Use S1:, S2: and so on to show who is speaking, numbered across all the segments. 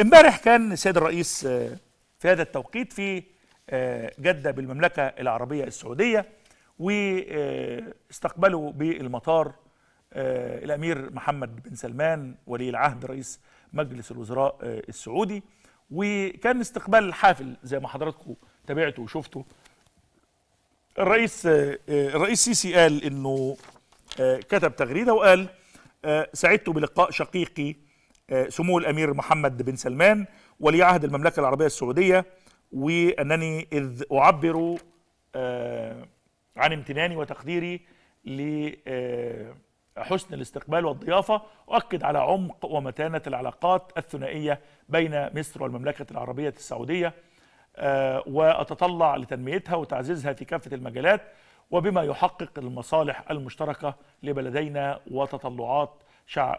S1: امبارح كان السيد الرئيس آه، في هذا التوقيت في آه، جدة بالمملكة العربية السعودية واستقبلوا آه، بالمطار الأمير محمد بن سلمان ولي العهد رئيس مجلس الوزراء السعودي وكان استقبال حافل زي ما حضراتكم تابعتوا وشفتوا الرئيس الرئيس سيسي قال انه كتب تغريده وقال سعدت بلقاء شقيقي آه، سمو الامير محمد بن سلمان ولي عهد المملكه العربيه السعوديه وانني اذ اعبر آه، عن امتناني وتقديري لحسن آه، الاستقبال والضيافه اؤكد على عمق ومتانه العلاقات الثنائيه بين مصر والمملكه العربيه السعوديه واتطلع لتنميتها وتعزيزها في كافه المجالات وبما يحقق المصالح المشتركه لبلدينا وتطلعات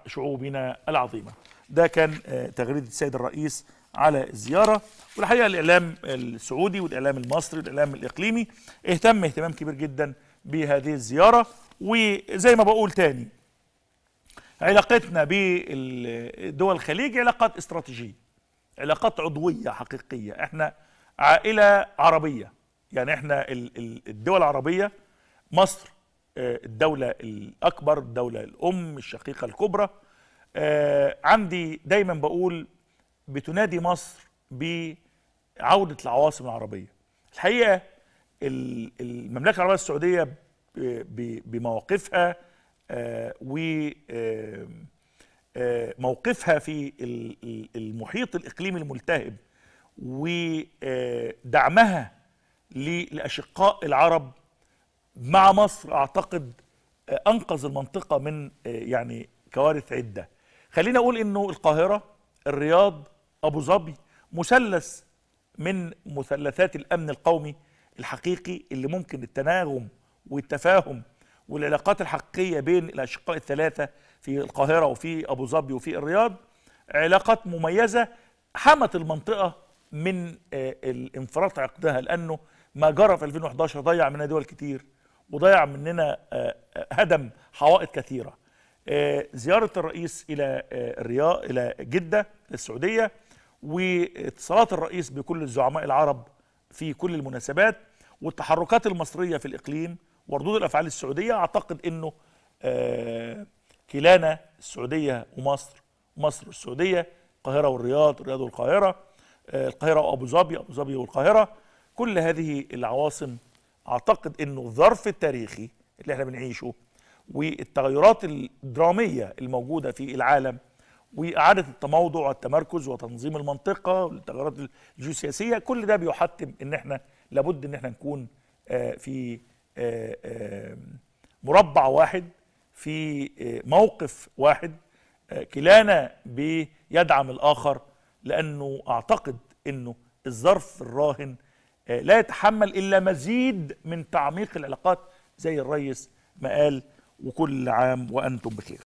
S1: شعوبنا العظيمة ده كان آه، تغريدة السيد الرئيس على الزيارة والحقيقة الإعلام السعودي والإعلام المصري والإعلام الإقليمي اهتم اهتمام كبير جدا بهذه الزيارة وزي ما بقول تاني علاقتنا بدول الخليج علاقات استراتيجية علاقات عضوية حقيقية احنا عائلة عربية يعني احنا الدول العربية مصر الدولة الأكبر الدولة الأم الشقيقة الكبرى آه، عندي دايما بقول بتنادي مصر بعودة العواصم العربية الحقيقة المملكة العربية السعودية بمواقفها آه، وموقفها آه، في المحيط الإقليمي الملتهب ودعمها للأشقاء العرب مع مصر اعتقد آه، انقذ المنطقه من آه، يعني كوارث عده خلينا اقول انه القاهره الرياض ابو ظبي مثلث من مثلثات الامن القومي الحقيقي اللي ممكن التناغم والتفاهم والعلاقات الحقيقيه بين الاشقاء الثلاثه في القاهره وفي ابو ظبي وفي الرياض علاقات مميزه حمت المنطقه من آه، الانفراط عقدها لانه ما جرى في 2011 ضيع منها دول كتير وضيع مننا آه، آه، هدم حوائط كثيره آه، زياره الرئيس الى الرياض الى جده للسعوديه واتصالات الرئيس بكل الزعماء العرب في كل المناسبات والتحركات المصريه في الاقليم وردود الافعال السعوديه اعتقد انه كلانا السعوديه ومصر مصر والسعوديه القاهره والرياض الرياض والقاهره القاهره وابو ظبي ابو ظبي والقاهره كل هذه العواصم اعتقد انه الظرف التاريخي اللي احنا بنعيشه والتغيرات الدراميه الموجوده في العالم واعاده التموضع والتمركز وتنظيم المنطقه والتغيرات الجيوسياسيه كل ده بيحتم ان احنا لابد ان احنا نكون آه، في آه، آه، مربع واحد في موقف واحد كلانا بيدعم الاخر لانه اعتقد انه الظرف الراهن آه، لا يتحمل إلا مزيد من تعميق العلاقات زي الريس ما قال وكل عام وأنتم بخير